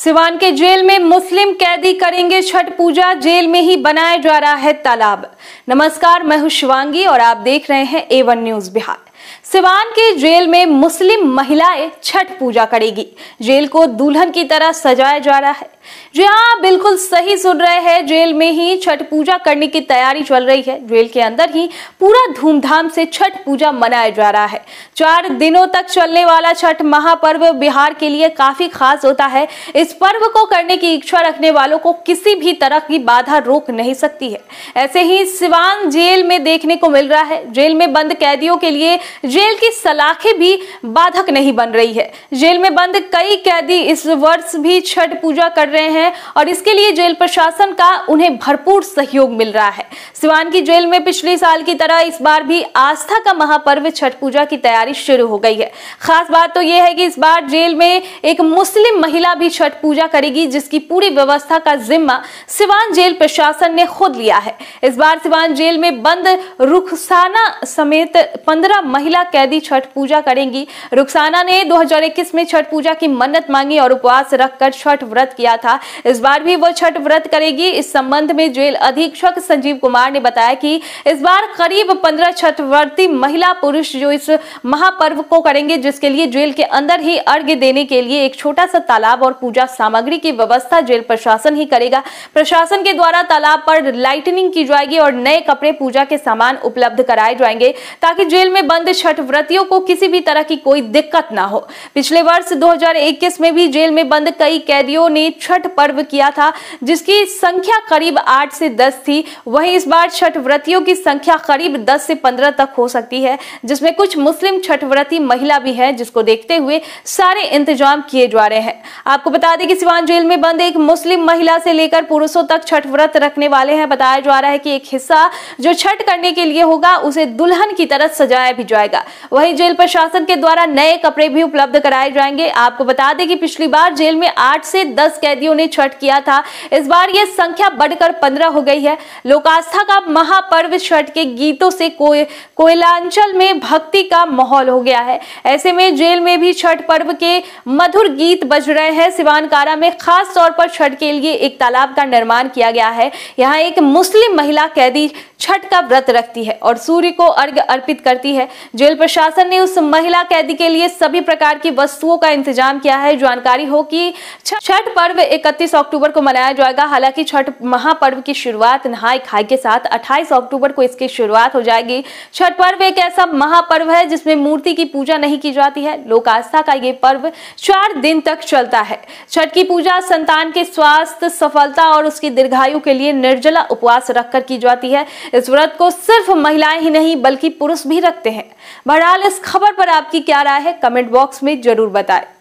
सिवान के जेल में मुस्लिम कैदी करेंगे छठ पूजा जेल में ही बनाया जा रहा है तालाब नमस्कार मैं हूं शिवांगी और आप देख रहे हैं एवन न्यूज बिहार सिवान के जेल में मुस्लिम महिलाएं छठ पूजा करेगी जेल को दुल्हन की तरह सजाया जा रहा है जी हाँ बिल्कुल सही सुन रहे हैं जेल में ही छठ पूजा करने की तैयारी चल रही है जेल के अंदर ही पूरा धूमधाम से छठ पूजा मनाया जा रहा है चार दिनों तक चलने वाला छठ महापर्व बिहार के लिए काफी खास होता है इस पर्व को करने की इच्छा रखने वालों को किसी भी तरह की बाधा रोक नहीं सकती है ऐसे ही सिवान जेल में देखने को मिल रहा है जेल में बंद कैदियों के लिए जेल की सलाखें भी बाधक नहीं बन रही है जेल में बंद कई कैदी इस वर्ष भी छठ पूजा कर रहे रहे हैं और इसके लिए जेल प्रशासन का उन्हें भरपूर सहयोग मिल रहा है सिवान की जेल में पिछले साल की तरह इस बार भी आस्था का महापर्व छठ पूजा की तैयारी शुरू हो गई है खास बात तो यह है कि इस बार जेल में एक मुस्लिम महिला भी छठ पूजा करेगी जिसकी पूरी व्यवस्था का जिम्मा सिवान जेल प्रशासन ने खुद लिया है इस बार सिवान जेल में बंद रुखसाना समेत पंद्रह महिला कैदी छठ पूजा करेंगी रुखसाना ने 2021 में छठ पूजा की मन्नत मांगी और उपवास रखकर छठ व्रत किया था था इस बार भी वो छठ व्रत करेगी इस संबंध में जेल अधीक्षक संजीव कुमार ने बताया कि इस बार करीब पंद्रह छठव्रती महिला पुरुष जो इस महापर्व को करेंगे जिसके लिए जेल के अंदर ही अर्घ्य देने के लिए एक छोटा सा तालाब और पूजा सामग्री की व्यवस्था जेल प्रशासन ही करेगा प्रशासन के द्वारा तालाब पर लाइटनिंग की जाएगी और नए कपड़े पूजा के सामान उपलब्ध कराए जाएंगे ताकि जेल में बंद छठ व्रतियों को किसी भी तरह की कोई दिक्कत ना हो पिछले वर्ष 2021 में भी जेल में बंद कई कैदियों ने छठ पर्व किया था जिसकी संख्या करीब आठ से दस थी वहीं इस बार छठ व्रतियों की संख्या करीब दस से पंद्रह तक हो सकती है जिसमें कुछ मुस्लिम छठ व्रती महिला भी है जिसको देखते हुए सारे इंतजाम किए जा रहे हैं आपको बता दें कि सिवान जेल में बंद एक मुस्लिम महिला से लेकर पुरुषों तक छठ व्रत रखने वाले हैं बताया जा रहा है कि एक हिस्सा जो छठ करने के लिए होगा उसे दुल्हन की तरह सजाया भी जाएगा वहीं जेल प्रशासन के द्वारा नए कपड़े भी उपलब्ध कराए जाएंगे आपको बता दें कि पिछली बार जेल में आठ से दस कैदी यदियों ने छठ किया था इस बार ये संख्या बढ़कर पंद्रह हो गई है लोकास्था का महापर्व छठ के गीतों से कोयलांचल में भक्ति का माहौल हो गया है ऐसे में जेल में भी छठ पर्व के मधुर गीत बज रहे हैं सिवान में खास तौर पर छठ के लिए एक तालाब का निर्माण किया गया है यहाँ एक मुस्लिम महिला कैदी छठ का व्रत रखती है और सूर्य को अर्घ अर्पित करती है जेल प्रशासन ने उस महिला कैदी के लिए सभी प्रकार की वस्तुओं का इंतजाम किया है जानकारी हो कि छठ पर्व 31 अक्टूबर को मनाया जाएगा हालांकि छठ महापर्व की शुरुआत नहाई खाई के साथ 28 अक्टूबर को इसकी शुरुआत हो जाएगी छठ पर्व एक ऐसा महापर्व है जिसमें मूर्ति की पूजा नहीं की जाती है लोक आस्था का ये पर्व चार दिन तक चलता है छठ की पूजा संतान के स्वास्थ्य सफलता और उसकी दीर्घायु के लिए निर्जला उपवास रखकर की जाती है इस व्रत को सिर्फ महिलाएं ही नहीं बल्कि पुरुष भी रखते हैं बहरहाल इस खबर पर आपकी क्या राय है कमेंट बॉक्स में जरूर बताएं